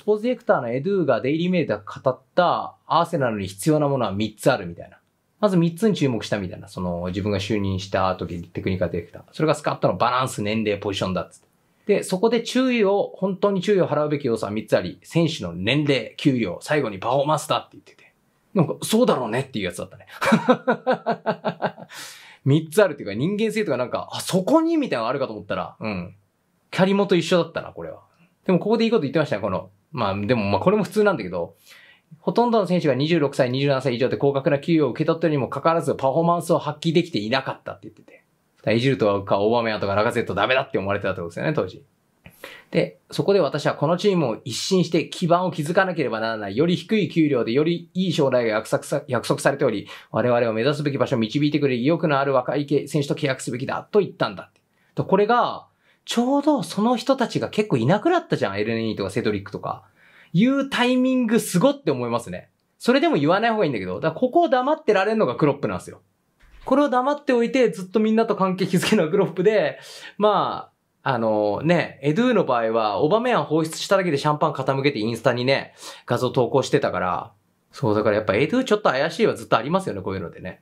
スポーツディレクターのエドゥがデイリーメールで語ったアーセナルに必要なものは3つあるみたいな。まず3つに注目したみたいな。その自分が就任した時テクニカルディレクター。それがスカットのバランス、年齢、ポジションだっつって。で、そこで注意を、本当に注意を払うべき要素は3つあり、選手の年齢、給料、最後にパフォーマンスだって言ってて。なんか、そうだろうねっていうやつだったね。3 つあるっていうか、人間性とかなんか、あ、そこにみたいなのがあるかと思ったら、うん。キャリモと一緒だったな、これは。でもここでいいこと言ってましたね、この、まあでもまあこれも普通なんだけど、ほとんどの選手が26歳、27歳以上で高額な給与を受け取ってるにもかかわらずパフォーマンスを発揮できていなかったって言ってて。だイジルとかオバメアとかラガゼットダメだって思われてたってことですよね、当時。で、そこで私はこのチームを一新して基盤を築かなければならない。より低い給料でより良い将来が約束さ約束されており、我々を目指すべき場所を導いてくれる意欲のある若い選手と契約すべきだと言ったんだと、これが、ちょうどその人たちが結構いなくなったじゃん。エルネニーとかセドリックとか。いうタイミングすごって思いますね。それでも言わない方がいいんだけど、だからここを黙ってられるのがクロップなんですよ。これを黙っておいてずっとみんなと関係築けるのがクロップで、まあ、あのね、エドゥの場合は、オバメアン放出しただけでシャンパン傾けてインスタにね、画像投稿してたから、そう、だからやっぱエドゥちょっと怪しいはずっとありますよね、こういうのでね。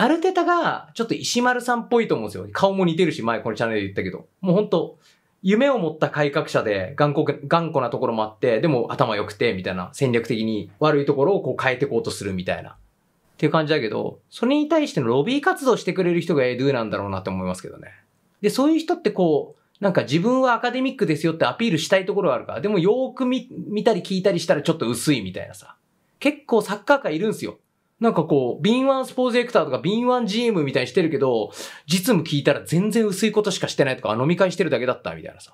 アルテタが、ちょっと石丸さんっぽいと思うんですよ。顔も似てるし、前このチャンネルで言ったけど。もうほんと、夢を持った改革者で頑固、頑固なところもあって、でも頭良くて、みたいな戦略的に悪いところをこう変えていこうとするみたいな。っていう感じだけど、それに対してのロビー活動してくれる人がエドゥなんだろうなって思いますけどね。で、そういう人ってこう、なんか自分はアカデミックですよってアピールしたいところがあるから、でもよーく見たり聞いたりしたらちょっと薄いみたいなさ。結構サッカー界いるんすよ。なんかこう、敏腕スポーツエクターとか敏腕 GM みたいにしてるけど、実務聞いたら全然薄いことしかしてないとか、飲み会してるだけだったみたいなさ。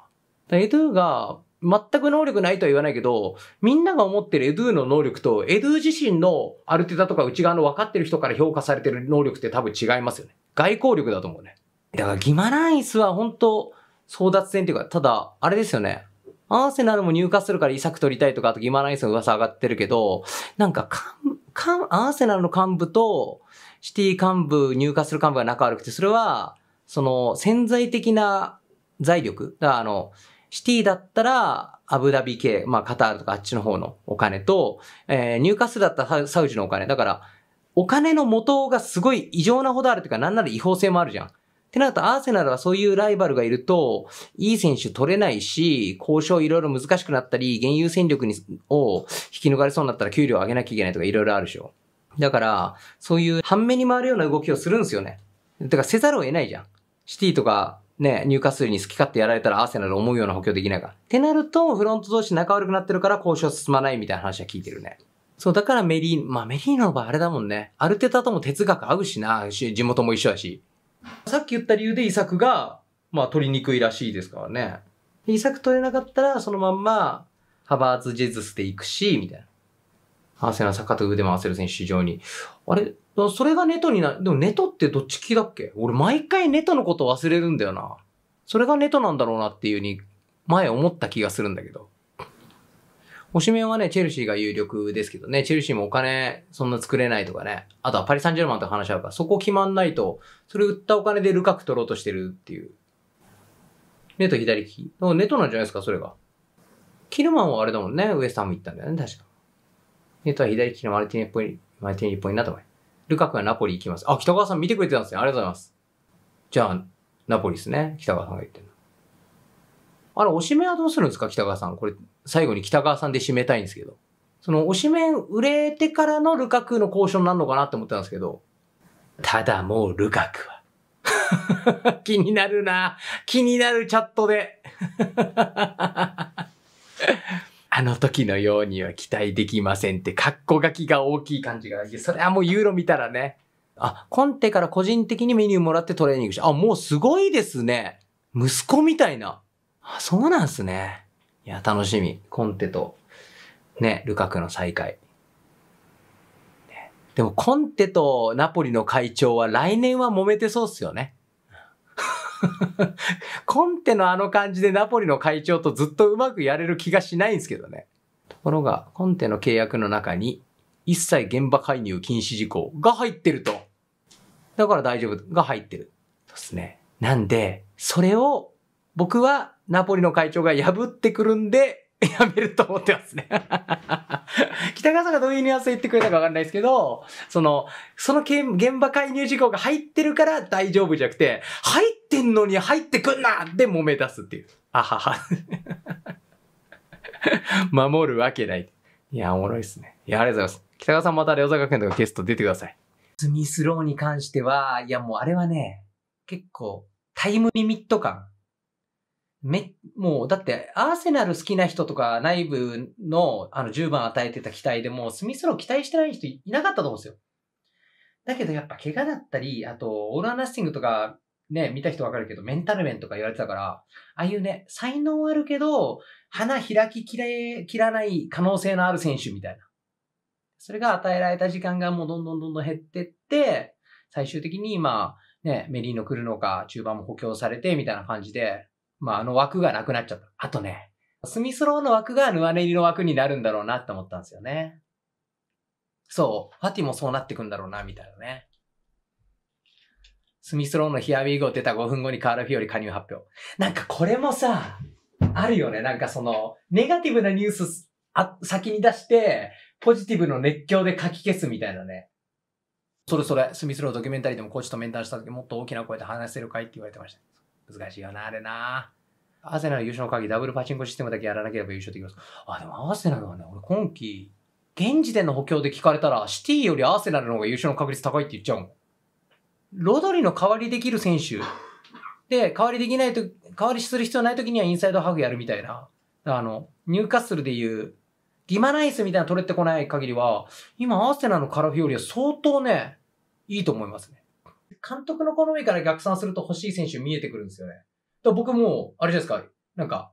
エドゥが全く能力ないとは言わないけど、みんなが思ってるエドゥの能力と、エドゥ自身のアルテダとか内側の分かってる人から評価されてる能力って多分違いますよね。外交力だと思うね。だからギマランイスは本当争奪戦っていうか、ただ、あれですよね。アーセナルも入荷するからイサク取りたいとか、あとギマランイスの噂上がってるけど、なんかアーセナルの幹部とシティ幹部、入荷する幹部が仲悪くて、それは、その潜在的な財力、だからあの、シティだったら、アブダビ系、まあカタールとかあっちの方のお金と、えー、入荷するだったらサウジのお金。だから、お金の元がすごい異常なほどあるというか、なんなら違法性もあるじゃん。ってなると、アーセナルはそういうライバルがいると、いい選手取れないし、交渉いろいろ難しくなったり、現有戦力にを引き抜かれそうになったら給料上げなきゃいけないとかいろいろあるでしょ。だから、そういう半目に回るような動きをするんですよね。だからせざるを得ないじゃん。シティとか、ね、入荷数に好き勝手やられたらアーセナル思うような補強できないかってなると、フロント同士仲悪くなってるから交渉進まないみたいな話は聞いてるね。そう、だからメリー、まあメリーノの場合あれだもんね。アルテタとも哲学合うしな、地元も一緒だし。さっき言った理由で遺作が、まあ、取りにくいらしいですからね。遺作取れなかったら、そのまんま、ハバーツ・ジェズスで行くし、みたいな。アーセナル坂と腕回せる選手非常に。あれそれがネトにな、でもネトってどっちきだっけ俺毎回ネトのこと忘れるんだよな。それがネトなんだろうなっていうに、前思った気がするんだけど。押しメはね、チェルシーが有力ですけどね、チェルシーもお金そんな作れないとかね、あとはパリ・サンジェルマンと話し合うから、そこ決まんないと、それ売ったお金でルカク取ろうとしてるっていう。ネト左利き。ネトなんじゃないですか、それが。キルマンはあれだもんね、ウエスタンも行ったんだよね、確か。ネトは左利きのマルティネっぽい、マルティネっぽいなと思い。ルカクはナポリ行きます。あ、北川さん見てくれてたんですね。ありがとうございます。じゃあ、ナポリですね。北川さんが言ってるの。あれ、おしめはどうするんですか、北川さん。これ、最後に北川さんで締めたいんですけど、その、おしめん売れてからのルカクの交渉になるのかなって思ってたんですけど、ただもうルカクは 気になるな。気になるチャットで あの時のようには期待できませんって、カッコ書きが大きい感じが。それはもうユーロ見たらね。あ、コンテから個人的にメニューもらってトレーニングして。あ、もうすごいですね。息子みたいな。あ、そうなんすね。いや、楽しみ。コンテと、ね、ルカクの再会。でも、コンテとナポリの会長は来年は揉めてそうっすよね。コンテのあの感じでナポリの会長とずっとうまくやれる気がしないんですけどね。ところが、コンテの契約の中に、一切現場介入禁止事項が入ってると。だから大丈夫が入ってる。そうですね。なんで、それを僕はナポリの会長が破ってくるんで、やめると思ってますね 北川さんがどういうニュアンス言ってくれたかわかんないですけど、その、その現場介入事項が入ってるから大丈夫じゃなくて、入ってんのに入ってくんなで揉め出すっていう。あはは 守るわけない。いや、おもろいっすね。いや、ありがとうございます。北川さんまたレオザ学園とかゲスト出てください。スミスローに関しては、いやもうあれはね、結構タイムリミット感め、もう、だって、アーセナル好きな人とか、内部の、あの、10番与えてた期待でも、スミスロー期待してない人いなかったと思うんですよ。だけど、やっぱ、怪我だったり、あと、オールアナッシングとか、ね、見た人わかるけど、メンタル面とか言われてたから、ああいうね、才能あるけど、花開ききれ、切らない可能性のある選手みたいな。それが与えられた時間がもうどんどんどんどん減ってって、最終的に今、ね、メリーノ来るのか、中盤も補強されて、みたいな感じで、まあ、あの枠がなくなっちゃった。あとね、スミスローの枠がヌアネリの枠になるんだろうなって思ったんですよね。そう、ファティもそうなってくんだろうな、みたいなね。スミスローのヒアウィーゴ出た5分後にカールフィオリ加入発表。なんかこれもさ、あるよね。なんかその、ネガティブなニュースあ先に出して、ポジティブの熱狂で書き消すみたいなね。それそれ、スミスロードキュメンタリーでもコーチと面談した時もっと大きな声で話せるかいって言われてました。難しいよな、あれな。アーセナル優勝の鍵、ダブルパチンコシステムだけやらなければ優勝できます。あ、でもアーセナルはね、俺今季、現時点の補強で聞かれたら、シティよりアーセナルの方が優勝の確率高いって言っちゃうもん。ロドリの代わりできる選手。で、代わりできないと、代わりする必要ない時にはインサイドハグやるみたいな。あの、ニューカッスルでいう、ギマナイスみたいな取れてこない限りは、今アーセナルのカラフィオリは相当ね、いいと思いますね。監督の好みから逆算すると欲しい選手見えてくるんですよね。だ僕も、あれじゃないですか、なんか、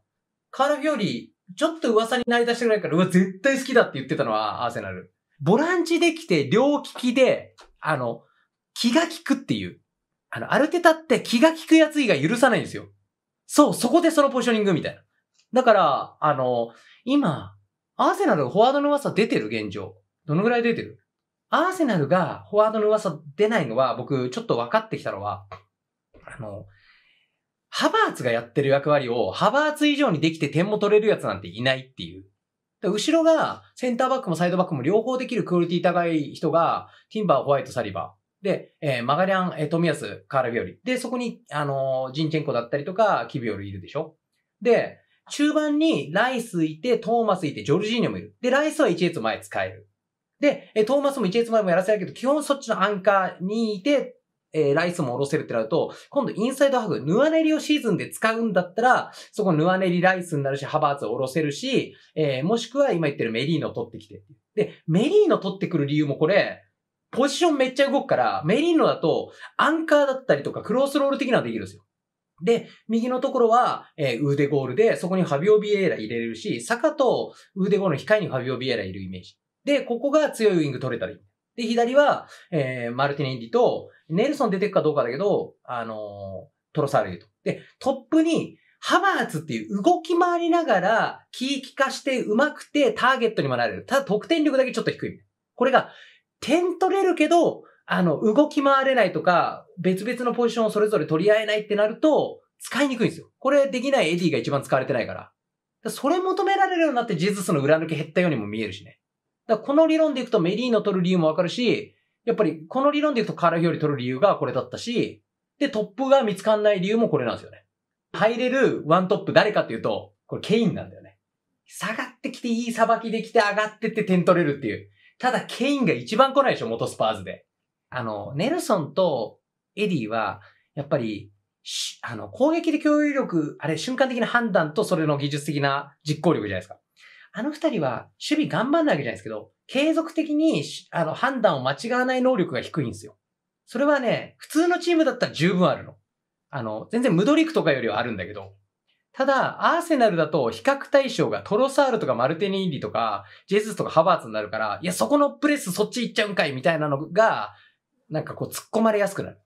カールフィオリ、ちょっと噂になりだしてくらいから、うわ、絶対好きだって言ってたのは、アーセナル。ボランチできて、両利きで、あの、気が利くっていう。あの、アルテタって気が利くやつ以外許さないんですよ。そう、そこでそのポジショニングみたいな。だから、あの、今、アーセナルフォワードの噂出てる現状。どのぐらい出てるアーセナルがフォワードの噂出ないのは、僕、ちょっと分かってきたのは、あの、ハバーツがやってる役割を、ハバーツ以上にできて点も取れるやつなんていないっていう。後ろが、センターバックもサイドバックも両方できるクオリティ高い人が、ティンバー、ホワイト、サリバー。で、えー、マガリャン、えー、富安、カーラビオリ。で、そこに、あのー、ジンチェンコだったりとか、キビオルいるでしょで、中盤にライスいて、トーマスいて、ジョルジーニョもいる。で、ライスは1列前使える。で、トーマスも一列前もやらせるけど、基本そっちのアンカーにいて、えー、ライスも下ろせるってなると、今度インサイドハグ、ヌアネリをシーズンで使うんだったら、そこヌアネリライスになるし、ハバーツを下ろせるし、えー、もしくは今言ってるメリーノ取ってきて。で、メリーノ取ってくる理由もこれ、ポジションめっちゃ動くから、メリーノだと、アンカーだったりとか、クロスロール的なのできるんですよ。で、右のところは、えー、ウーデゴールで、そこにファビオ・ビエーラ入れれるし、坂とウーデゴールの控えにファビオ・ビエーラいるイメージ。で、ここが強いウィング取れたり。で、左は、えー、マルティネンディと、ネルソン出てくかどうかだけど、あのー、トロサールと。で、トップに、ハバーツっていう動き回りながら、キー気化して上手くてターゲットにもなれる。ただ得点力だけちょっと低い。これが、点取れるけど、あの、動き回れないとか、別々のポジションをそれぞれ取り合えないってなると、使いにくいんですよ。これできないエディが一番使われてないから。それ求められるようになって、ジェズスの裏抜け減ったようにも見えるしね。だこの理論でいくとメリーノ取る理由もわかるし、やっぱりこの理論でいくとカーラヒオリ取る理由がこれだったし、で、トップが見つかんない理由もこれなんですよね。入れるワントップ誰かっていうと、これケインなんだよね。下がってきていいさばきできて上がってって点取れるっていう。ただケインが一番来ないでしょ、元スパーズで。あの、ネルソンとエディは、やっぱり、あの、攻撃で共有力、あれ、瞬間的な判断とそれの技術的な実行力じゃないですか。あの二人は守備頑張んないわけじゃないですけど、継続的にあの判断を間違わない能力が低いんですよ。それはね、普通のチームだったら十分あるの。あの、全然ムドリクとかよりはあるんだけど。ただ、アーセナルだと比較対象がトロサールとかマルテニーリとか、ジェズスとかハバーツになるから、いや、そこのプレスそっち行っちゃうんかいみたいなのが、なんかこう突っ込まれやすくなる。